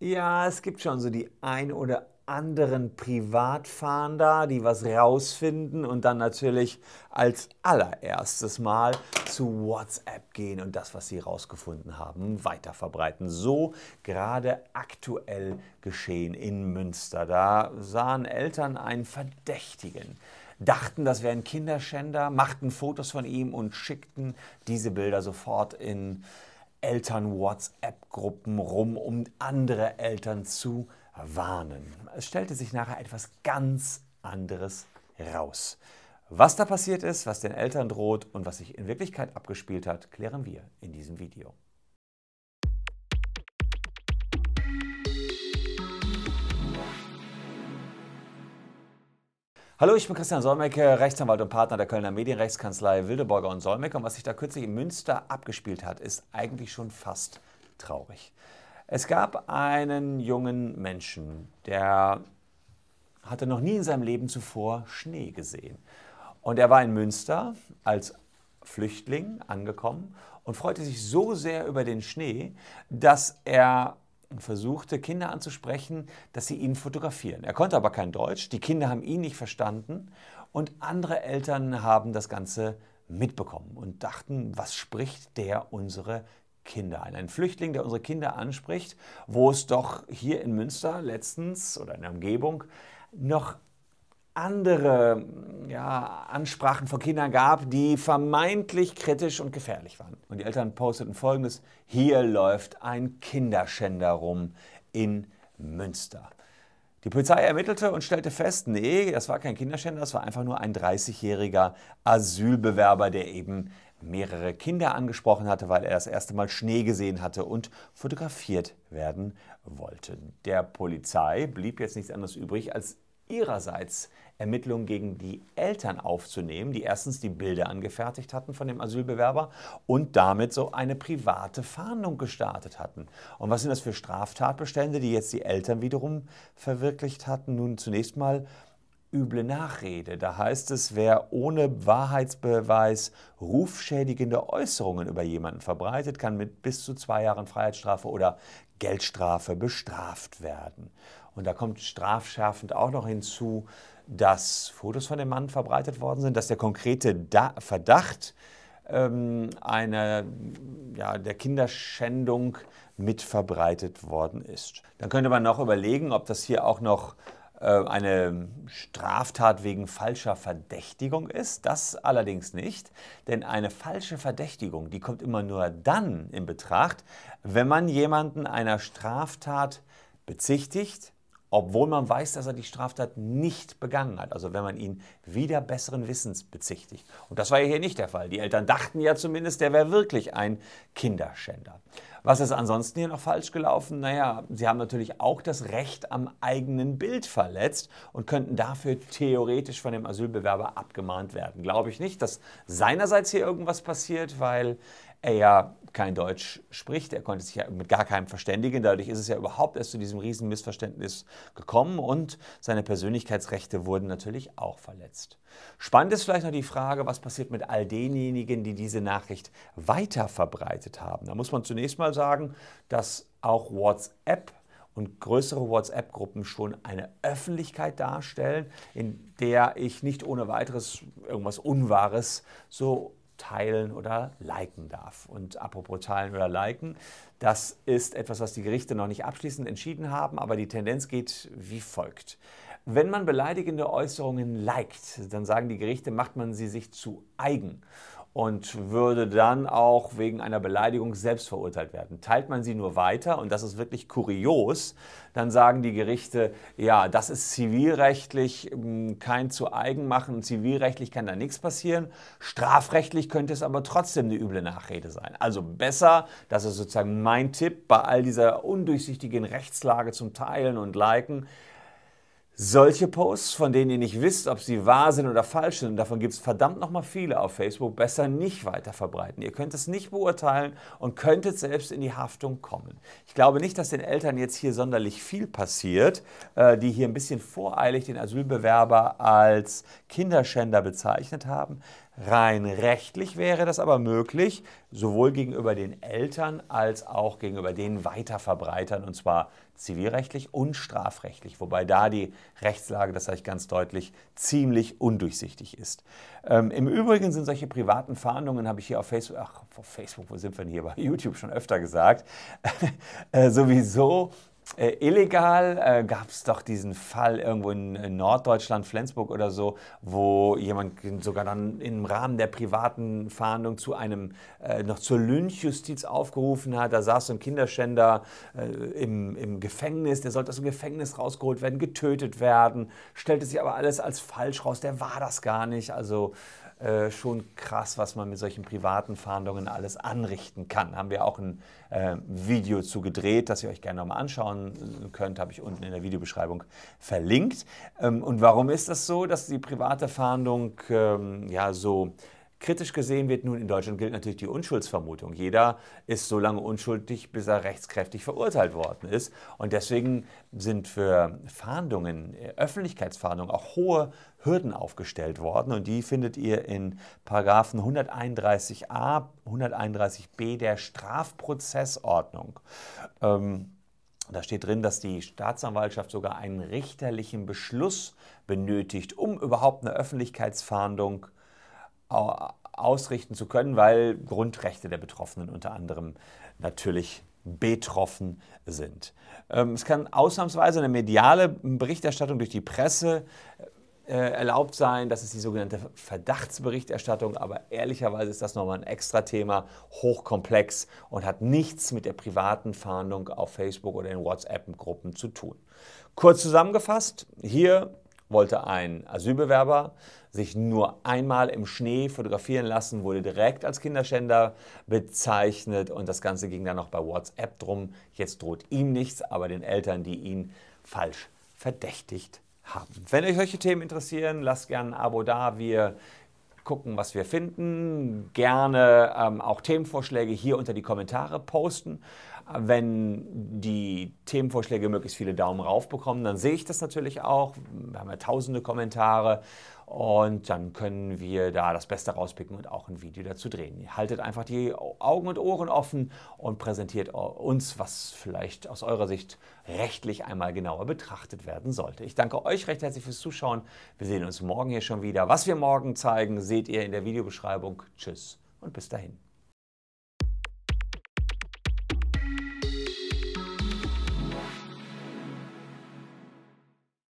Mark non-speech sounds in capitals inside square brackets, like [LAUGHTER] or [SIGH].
Ja, es gibt schon so die ein oder anderen Privatfahnder, die was rausfinden und dann natürlich als allererstes Mal zu WhatsApp gehen und das, was sie rausgefunden haben, weiterverbreiten. So gerade aktuell geschehen in Münster. Da sahen Eltern einen Verdächtigen dachten, das wären Kinderschänder, machten Fotos von ihm und schickten diese Bilder sofort in Eltern-WhatsApp-Gruppen rum, um andere Eltern zu warnen. Es stellte sich nachher etwas ganz anderes raus. Was da passiert ist, was den Eltern droht und was sich in Wirklichkeit abgespielt hat, klären wir in diesem Video. Hallo, ich bin Christian Solmecke, Rechtsanwalt und Partner der Kölner Medienrechtskanzlei Wildeborger und Solmecke. Und was sich da kürzlich in Münster abgespielt hat, ist eigentlich schon fast traurig. Es gab einen jungen Menschen, der hatte noch nie in seinem Leben zuvor Schnee gesehen. Und er war in Münster als Flüchtling angekommen und freute sich so sehr über den Schnee, dass er und versuchte, Kinder anzusprechen, dass sie ihn fotografieren. Er konnte aber kein Deutsch, die Kinder haben ihn nicht verstanden und andere Eltern haben das Ganze mitbekommen und dachten, was spricht der unsere Kinder an? Ein Flüchtling, der unsere Kinder anspricht, wo es doch hier in Münster letztens oder in der Umgebung noch andere ja, Ansprachen von Kindern gab, die vermeintlich kritisch und gefährlich waren. Und die Eltern posteten folgendes: Hier läuft ein Kinderschänder rum in Münster. Die Polizei ermittelte und stellte fest, nee, das war kein Kinderschänder, das war einfach nur ein 30-jähriger Asylbewerber, der eben mehrere Kinder angesprochen hatte, weil er das erste Mal Schnee gesehen hatte und fotografiert werden wollte. Der Polizei blieb jetzt nichts anderes übrig, als ihrerseits Ermittlungen gegen die Eltern aufzunehmen, die erstens die Bilder angefertigt hatten von dem Asylbewerber und damit so eine private Fahndung gestartet hatten. Und was sind das für Straftatbestände, die jetzt die Eltern wiederum verwirklicht hatten? Nun zunächst mal üble Nachrede. Da heißt es, wer ohne Wahrheitsbeweis rufschädigende Äußerungen über jemanden verbreitet, kann mit bis zu zwei Jahren Freiheitsstrafe oder Geldstrafe bestraft werden. Und da kommt strafschärfend auch noch hinzu, dass Fotos von dem Mann verbreitet worden sind, dass der konkrete da Verdacht ähm, einer, ja, der Kinderschändung mit verbreitet worden ist. Dann könnte man noch überlegen, ob das hier auch noch äh, eine Straftat wegen falscher Verdächtigung ist. Das allerdings nicht, denn eine falsche Verdächtigung, die kommt immer nur dann in Betracht, wenn man jemanden einer Straftat bezichtigt, obwohl man weiß, dass er die Straftat nicht begangen hat. Also wenn man ihn wieder besseren Wissens bezichtigt. Und das war ja hier nicht der Fall. Die Eltern dachten ja zumindest, der wäre wirklich ein Kinderschänder. Was ist ansonsten hier noch falsch gelaufen? Naja, sie haben natürlich auch das Recht am eigenen Bild verletzt und könnten dafür theoretisch von dem Asylbewerber abgemahnt werden. Glaube ich nicht, dass seinerseits hier irgendwas passiert, weil er ja kein Deutsch spricht, er konnte sich ja mit gar keinem verständigen, dadurch ist es ja überhaupt erst zu diesem riesen Missverständnis gekommen und seine Persönlichkeitsrechte wurden natürlich auch verletzt. Spannend ist vielleicht noch die Frage, was passiert mit all denjenigen, die diese Nachricht weiter verbreitet haben. Da muss man zunächst mal sagen, dass auch WhatsApp und größere WhatsApp-Gruppen schon eine Öffentlichkeit darstellen, in der ich nicht ohne weiteres irgendwas Unwahres so teilen oder liken darf. Und apropos teilen oder liken, das ist etwas, was die Gerichte noch nicht abschließend entschieden haben, aber die Tendenz geht wie folgt. Wenn man beleidigende Äußerungen liked, dann sagen die Gerichte, macht man sie sich zu eigen und würde dann auch wegen einer Beleidigung selbst verurteilt werden. Teilt man sie nur weiter, und das ist wirklich kurios, dann sagen die Gerichte, ja, das ist zivilrechtlich hm, kein zu eigen machen, zivilrechtlich kann da nichts passieren, strafrechtlich könnte es aber trotzdem eine üble Nachrede sein. Also besser, das ist sozusagen mein Tipp bei all dieser undurchsichtigen Rechtslage zum Teilen und Liken, solche Posts, von denen ihr nicht wisst, ob sie wahr sind oder falsch sind, davon gibt es verdammt nochmal viele auf Facebook, besser nicht weiter verbreiten. Ihr könnt es nicht beurteilen und könntet selbst in die Haftung kommen. Ich glaube nicht, dass den Eltern jetzt hier sonderlich viel passiert, äh, die hier ein bisschen voreilig den Asylbewerber als Kinderschänder bezeichnet haben. Rein rechtlich wäre das aber möglich, sowohl gegenüber den Eltern als auch gegenüber den Weiterverbreitern, und zwar zivilrechtlich und strafrechtlich, wobei da die Rechtslage, das sage ich ganz deutlich, ziemlich undurchsichtig ist. Ähm, Im Übrigen sind solche privaten Fahndungen, habe ich hier auf Facebook, ach, auf Facebook, wo sind wir denn hier, bei YouTube schon öfter gesagt, [LAUGHS] äh, sowieso äh, illegal äh, gab es doch diesen Fall irgendwo in, in, Norddeutschland, Flensburg oder so, wo jemand sogar dann im Rahmen der privaten Fahndung zu einem, äh, noch zur Lynchjustiz aufgerufen hat. Da saß so ein Kinderschänder äh, im, im Gefängnis, der sollte aus dem Gefängnis rausgeholt werden, getötet werden, stellte sich aber alles als falsch raus, der war das gar nicht. Also äh, schon krass, was man mit solchen privaten Fahndungen alles anrichten kann. Haben wir auch ein äh, Video zu gedreht, das ihr euch gerne nochmal anschauen äh, könnt, habe ich unten in der Videobeschreibung verlinkt. Ähm, und warum ist das so, dass die private Fahndung ähm, ja so Kritisch gesehen wird nun in Deutschland gilt natürlich die Unschuldsvermutung. Jeder ist so lange unschuldig, bis er rechtskräftig verurteilt worden ist. Und deswegen sind für Fahndungen, äh, Öffentlichkeitsfahndungen auch hohe Hürden aufgestellt worden. Und die findet ihr in Paragraphen 131a, 131b der Strafprozessordnung. Ähm, da steht drin, dass die Staatsanwaltschaft sogar einen richterlichen Beschluss benötigt, um überhaupt eine Öffentlichkeitsfahndung ausrichten zu können, weil Grundrechte der Betroffenen unter anderem natürlich betroffen sind. Ähm, es kann ausnahmsweise eine mediale Berichterstattung durch die Presse äh, erlaubt sein. Das ist die sogenannte Verdachtsberichterstattung, aber ehrlicherweise ist das nochmal ein extra Thema, hochkomplex und hat nichts mit der privaten Fahndung auf Facebook oder in WhatsApp-Gruppen zu tun. Kurz zusammengefasst, hier wollte ein Asylbewerber sich nur einmal im Schnee fotografieren lassen, wurde direkt als Kinderschänder bezeichnet und das Ganze ging dann noch bei WhatsApp drum. Jetzt droht ihm nichts, aber den Eltern, die ihn falsch verdächtigt haben. Wenn euch solche Themen interessieren, lasst gerne ein Abo da. Wir gucken, was wir finden. Gerne ähm, auch Themenvorschläge hier unter die Kommentare posten wenn die Themenvorschläge möglichst viele Daumen rauf bekommen, dann sehe ich das natürlich auch. Wir haben ja tausende Kommentare und dann können wir da das Beste rauspicken und auch ein Video dazu drehen. Ihr haltet einfach die Augen und Ohren offen und präsentiert uns, was vielleicht aus eurer Sicht rechtlich einmal genauer betrachtet werden sollte. Ich danke euch recht herzlich fürs Zuschauen. Wir sehen uns morgen hier schon wieder. Was wir morgen zeigen, seht ihr in der Videobeschreibung. Tschüss und bis dahin.